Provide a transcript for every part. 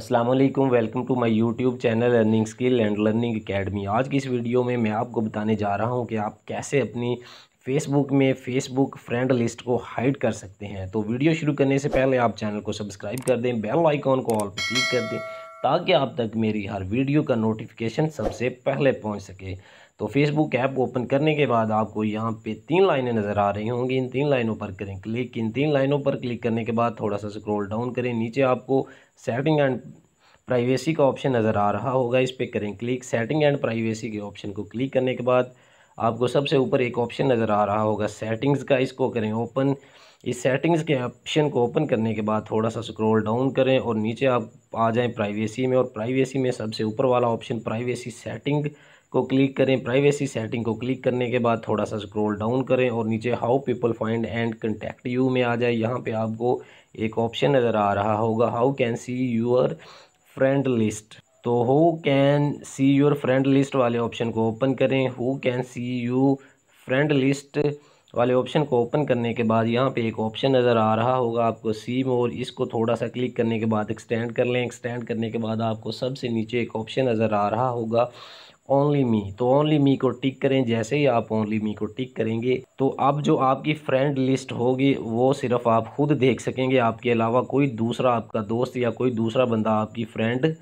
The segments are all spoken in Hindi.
अस्सलाम वालेकुम welcome to my YouTube channel learning skill and learning academy आज की इस वीडियो में मैं आपको बताने जा रहा हूं कि आप कैसे अपनी फेसबुक में फेसबुक फ्रेंड लिस्ट को हाइड कर सकते हैं तो वीडियो शुरू करने से पहले आप चैनल को सब्सक्राइब कर दें बेल आइकॉन को ऑल पर क्लिक कर दें ताकि आप तक मेरी हर वीडियो का नोटिफिकेशन सबसे पहले पहुंच सके तो फेसबुक ऐप ओपन करने के बाद आपको यहाँ पे तीन लाइनें नज़र आ रही होंगी इन तीन लाइनों पर करें क्लिक इन तीन लाइनों पर क्लिक करने के बाद थोड़ा सा स्क्रॉल डाउन करें नीचे आपको सेटिंग एंड प्राइवेसी का ऑप्शन नज़र आ रहा होगा इस पर करें क्लिक सेटिंग एंड प्राइवेसी के ऑप्शन को क्लिक करने के बाद आपको सबसे ऊपर एक ऑप्शन नज़र आ रहा होगा सेटिंग्स का इसको करें ओपन इस सेटिंग्स के ऑप्शन को ओपन करने के बाद थोड़ा सा स्क्रॉल डाउन करें और नीचे आप आ जाएं प्राइवेसी में और प्राइवेसी में सबसे ऊपर वाला ऑप्शन प्राइवेसी सेटिंग को क्लिक करें प्राइवेसी सेटिंग को क्लिक करने के बाद थोड़ा सा स्क्रॉल डाउन करें और नीचे how people find and contact you में आ जाए यहाँ पर आपको एक ऑप्शन नज़र आ रहा होगा how can see your friend list तो who can see your friend list वाले ऑप्शन को ओपन करें who can see you friend list वाले ऑप्शन को ओपन करने के बाद यहाँ पे एक ऑप्शन नज़र आ रहा होगा आपको सी मोर इसको थोड़ा सा क्लिक करने के बाद एक्सटेंड कर लें एक्सटेंड करने के बाद आपको सबसे नीचे एक ऑप्शन नज़र आ रहा होगा ओनली मी तो ओनली मी को टिक करें जैसे ही आप ओनली मी को टिक करेंगे तो अब जो आपकी फ्रेंड लिस्ट होगी वो सिर्फ आप खुद देख सकेंगे आपके अलावा कोई दूसरा आपका दोस्त या कोई दूसरा बंदा आपकी फ्रेंड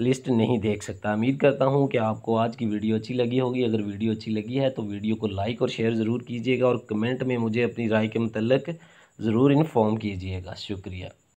लिस्ट नहीं देख सकता उम्मीद करता हूँ कि आपको आज की वीडियो अच्छी लगी होगी अगर वीडियो अच्छी लगी है तो वीडियो को लाइक और शेयर ज़रूर कीजिएगा और कमेंट में मुझे अपनी राय के मतलब ज़रूर इन्फॉर्म कीजिएगा शुक्रिया